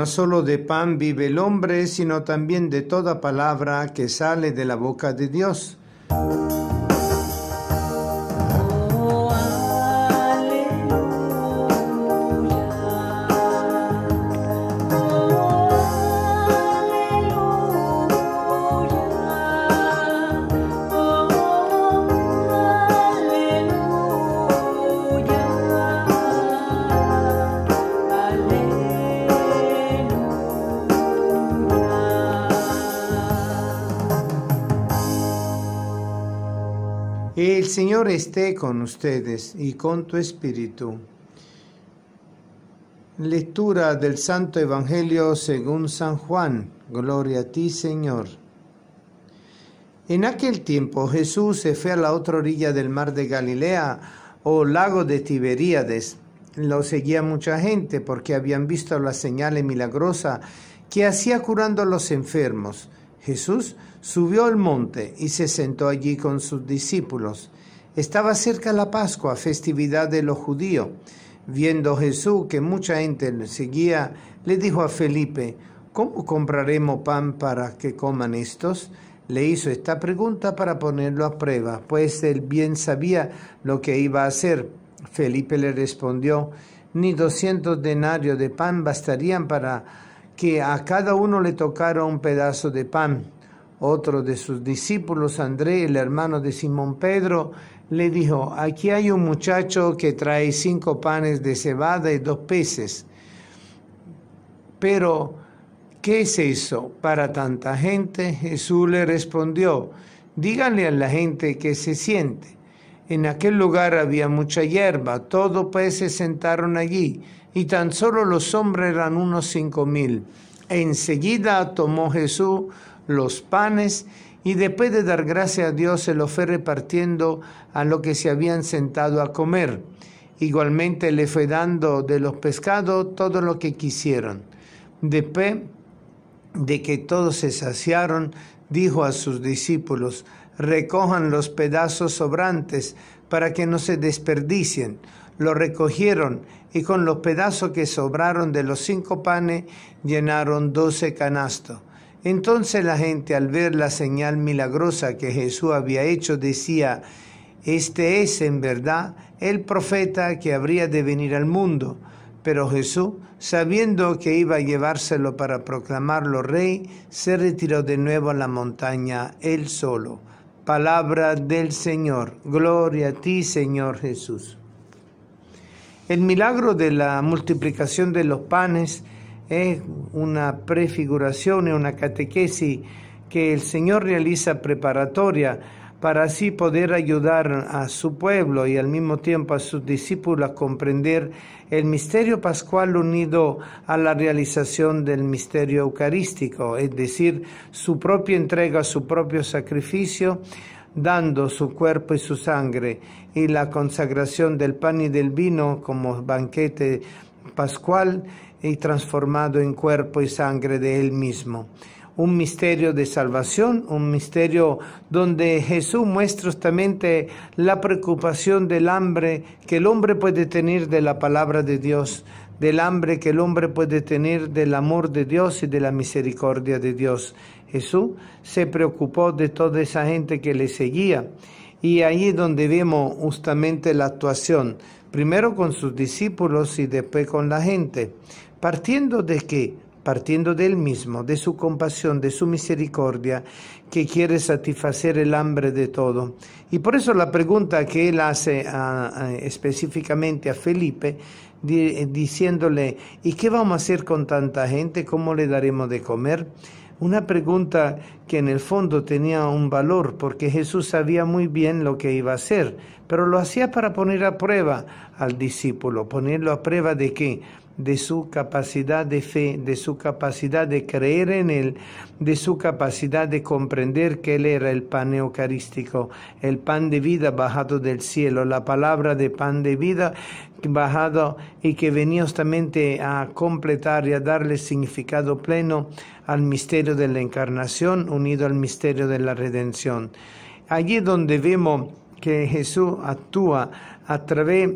no solo de pan vive el hombre, sino también de toda palabra que sale de la boca de Dios. Señor esté con ustedes y con tu espíritu. Lectura del Santo Evangelio según San Juan. Gloria a ti, Señor. En aquel tiempo Jesús se fue a la otra orilla del mar de Galilea o lago de Tiberíades. Lo seguía mucha gente porque habían visto las señales milagrosas que hacía curando a los enfermos. Jesús subió al monte y se sentó allí con sus discípulos. Estaba cerca la Pascua, festividad de los judíos. Viendo Jesús que mucha gente le seguía, le dijo a Felipe, ¿cómo compraremos pan para que coman estos? Le hizo esta pregunta para ponerlo a prueba, pues él bien sabía lo que iba a hacer. Felipe le respondió, ni doscientos denarios de pan bastarían para que a cada uno le tocaron un pedazo de pan. Otro de sus discípulos, Andrés, el hermano de Simón Pedro, le dijo, aquí hay un muchacho que trae cinco panes de cebada y dos peces. Pero, ¿qué es eso para tanta gente? Jesús le respondió, díganle a la gente que se siente. En aquel lugar había mucha hierba, todos pues se sentaron allí y tan solo los hombres eran unos cinco mil. Enseguida tomó Jesús los panes y después de dar gracias a Dios se los fue repartiendo a los que se habían sentado a comer. Igualmente le fue dando de los pescados todo lo que quisieron. Después de que todos se saciaron, dijo a sus discípulos, recojan los pedazos sobrantes para que no se desperdicien. Lo recogieron y con los pedazos que sobraron de los cinco panes llenaron doce canastos. Entonces la gente al ver la señal milagrosa que Jesús había hecho decía, este es en verdad el profeta que habría de venir al mundo. Pero Jesús, sabiendo que iba a llevárselo para proclamarlo rey, se retiró de nuevo a la montaña él solo. Palabra del Señor. Gloria a ti, Señor Jesús. El milagro de la multiplicación de los panes es una prefiguración, y una catequesis que el Señor realiza preparatoria para así poder ayudar a su pueblo y al mismo tiempo a sus discípulos a comprender el misterio pascual unido a la realización del misterio eucarístico, es decir, su propia entrega, su propio sacrificio, dando su cuerpo y su sangre, y la consagración del pan y del vino como banquete pascual y transformado en cuerpo y sangre de él mismo un misterio de salvación, un misterio donde Jesús muestra justamente la preocupación del hambre que el hombre puede tener de la palabra de Dios, del hambre que el hombre puede tener del amor de Dios y de la misericordia de Dios. Jesús se preocupó de toda esa gente que le seguía. Y ahí es donde vemos justamente la actuación, primero con sus discípulos y después con la gente, partiendo de que partiendo de él mismo, de su compasión, de su misericordia, que quiere satisfacer el hambre de todo. Y por eso la pregunta que él hace específicamente a Felipe, diciéndole, ¿y qué vamos a hacer con tanta gente? ¿Cómo le daremos de comer? Una pregunta que en el fondo tenía un valor, porque Jesús sabía muy bien lo que iba a hacer, pero lo hacía para poner a prueba al discípulo, ponerlo a prueba de qué? de su capacidad de fe, de su capacidad de creer en Él, de su capacidad de comprender que Él era el pan eucarístico, el pan de vida bajado del cielo, la palabra de pan de vida bajado y que venía justamente a completar y a darle significado pleno al misterio de la encarnación unido al misterio de la redención. Allí donde vemos que Jesús actúa a través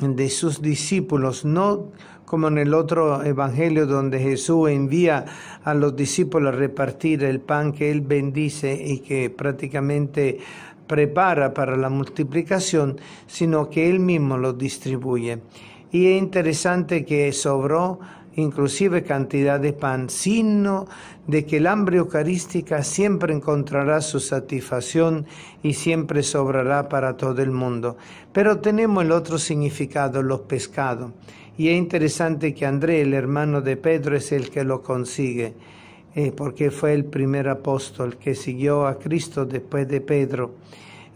de sus discípulos, no como en el otro evangelio donde Jesús envía a los discípulos a repartir el pan que él bendice y que prácticamente prepara para la multiplicación, sino que él mismo lo distribuye. Y es interesante que sobró inclusive cantidad de pan, sino de que el hambre eucarística siempre encontrará su satisfacción y siempre sobrará para todo el mundo. Pero tenemos el otro significado, los pescados. Y es interesante que André, el hermano de Pedro, es el que lo consigue, eh, porque fue el primer apóstol que siguió a Cristo después de Pedro.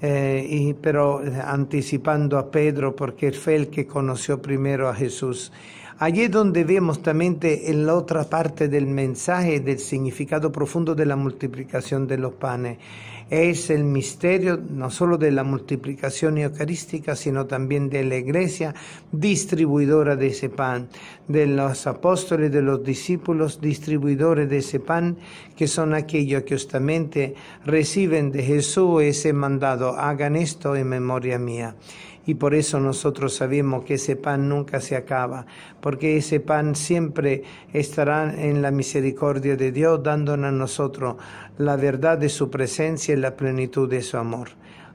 Eh, y, pero eh, anticipando a Pedro porque fue el que conoció primero a Jesús. Allí es donde vemos también en la otra parte del mensaje del significado profundo de la multiplicación de los panes. Es el misterio no solo de la multiplicación eucarística, sino también de la iglesia distribuidora de ese pan, de los apóstoles, de los discípulos distribuidores de ese pan, que son aquellos que justamente reciben de Jesús ese mandado, hagan esto en memoria mía y por eso nosotros sabemos que ese pan nunca se acaba, porque ese pan siempre estará en la misericordia de Dios dándonos a nosotros la verdad de su presencia y la plenitud de su amor.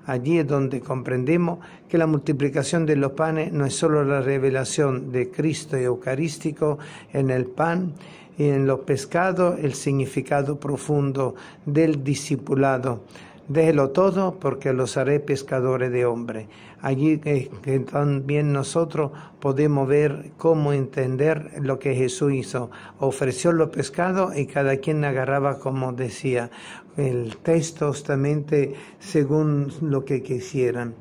Allí es donde comprendemos que la multiplicación de los panes no es solo la revelación de Cristo Eucarístico en el pan y en los pescados, el significado profundo del discipulado Déjelo todo porque los haré pescadores de hombre. Allí eh, también nosotros podemos ver cómo entender lo que Jesús hizo. Ofreció los pescados y cada quien agarraba como decía el texto justamente según lo que quisieran.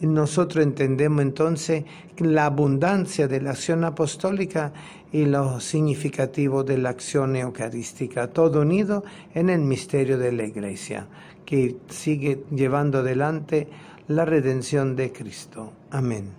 Nosotros entendemos entonces la abundancia de la acción apostólica y lo significativo de la acción eucarística, todo unido en el misterio de la Iglesia, que sigue llevando adelante la redención de Cristo. Amén.